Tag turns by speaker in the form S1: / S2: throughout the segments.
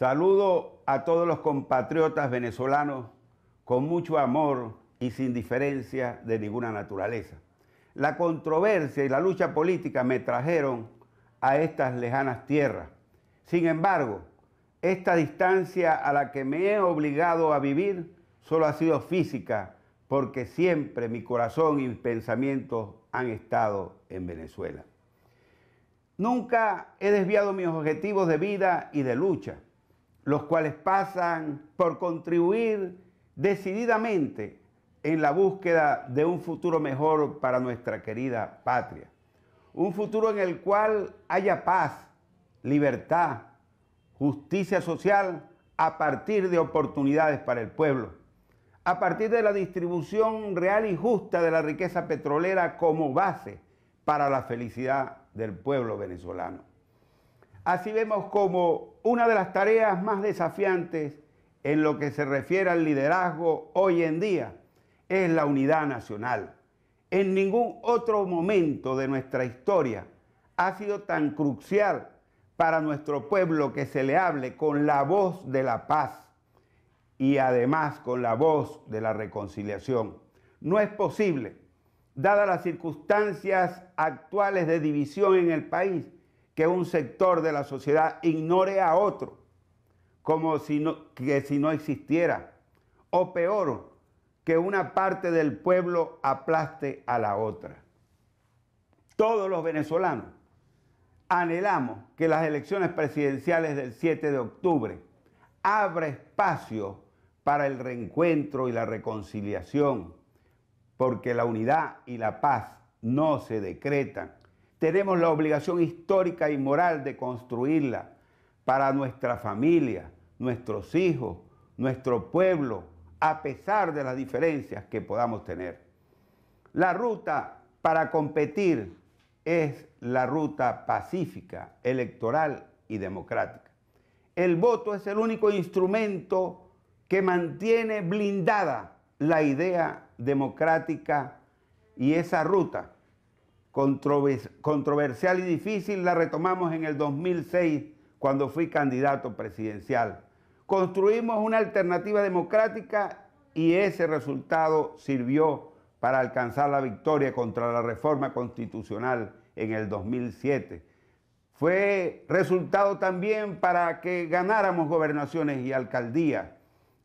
S1: Saludo a todos los compatriotas venezolanos con mucho amor y sin diferencia de ninguna naturaleza. La controversia y la lucha política me trajeron a estas lejanas tierras. Sin embargo, esta distancia a la que me he obligado a vivir solo ha sido física, porque siempre mi corazón y mis pensamientos han estado en Venezuela. Nunca he desviado mis objetivos de vida y de lucha los cuales pasan por contribuir decididamente en la búsqueda de un futuro mejor para nuestra querida patria. Un futuro en el cual haya paz, libertad, justicia social a partir de oportunidades para el pueblo, a partir de la distribución real y justa de la riqueza petrolera como base para la felicidad del pueblo venezolano. Así vemos como una de las tareas más desafiantes en lo que se refiere al liderazgo hoy en día es la unidad nacional. En ningún otro momento de nuestra historia ha sido tan crucial para nuestro pueblo que se le hable con la voz de la paz y además con la voz de la reconciliación. No es posible, dadas las circunstancias actuales de división en el país, que un sector de la sociedad ignore a otro como si no, que si no existiera, o peor, que una parte del pueblo aplaste a la otra. Todos los venezolanos anhelamos que las elecciones presidenciales del 7 de octubre abra espacio para el reencuentro y la reconciliación, porque la unidad y la paz no se decretan, tenemos la obligación histórica y moral de construirla para nuestra familia, nuestros hijos, nuestro pueblo, a pesar de las diferencias que podamos tener. La ruta para competir es la ruta pacífica, electoral y democrática. El voto es el único instrumento que mantiene blindada la idea democrática y esa ruta controversial y difícil, la retomamos en el 2006 cuando fui candidato presidencial. Construimos una alternativa democrática y ese resultado sirvió para alcanzar la victoria contra la reforma constitucional en el 2007. Fue resultado también para que ganáramos gobernaciones y alcaldías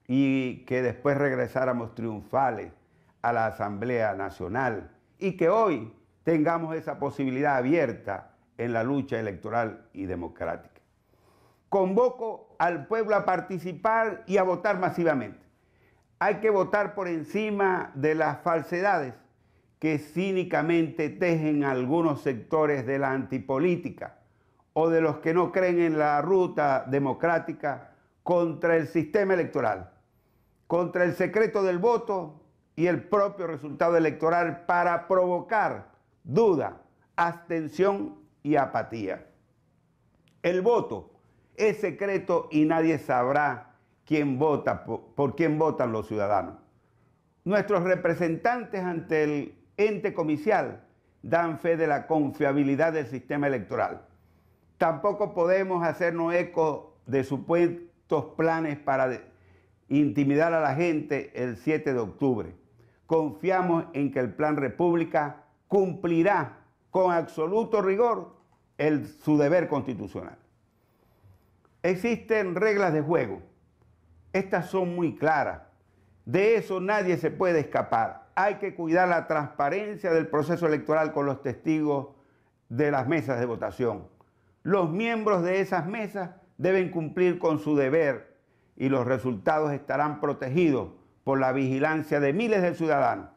S1: y que después regresáramos triunfales a la Asamblea Nacional y que hoy tengamos esa posibilidad abierta en la lucha electoral y democrática. Convoco al pueblo a participar y a votar masivamente. Hay que votar por encima de las falsedades que cínicamente tejen algunos sectores de la antipolítica o de los que no creen en la ruta democrática contra el sistema electoral, contra el secreto del voto y el propio resultado electoral para provocar duda, abstención y apatía. El voto es secreto y nadie sabrá quién vota, por, quién votan los ciudadanos. Nuestros representantes ante el ente comicial dan fe de la confiabilidad del sistema electoral. Tampoco podemos hacernos eco de supuestos planes para intimidar a la gente el 7 de octubre. Confiamos en que el Plan República cumplirá con absoluto rigor su deber constitucional. Existen reglas de juego. Estas son muy claras. De eso nadie se puede escapar. Hay que cuidar la transparencia del proceso electoral con los testigos de las mesas de votación. Los miembros de esas mesas deben cumplir con su deber y los resultados estarán protegidos por la vigilancia de miles de ciudadanos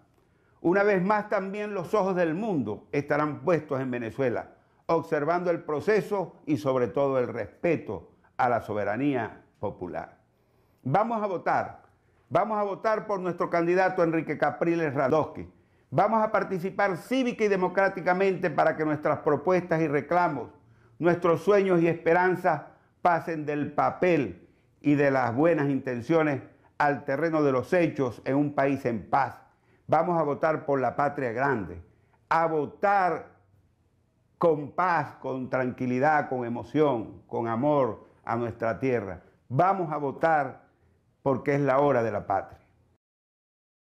S1: una vez más también los ojos del mundo estarán puestos en Venezuela, observando el proceso y sobre todo el respeto a la soberanía popular. Vamos a votar, vamos a votar por nuestro candidato Enrique Capriles Radosky. Vamos a participar cívica y democráticamente para que nuestras propuestas y reclamos, nuestros sueños y esperanzas pasen del papel y de las buenas intenciones al terreno de los hechos en un país en paz Vamos a votar por la patria grande, a votar con paz, con tranquilidad, con emoción, con amor a nuestra tierra. Vamos a votar porque es la hora de la patria.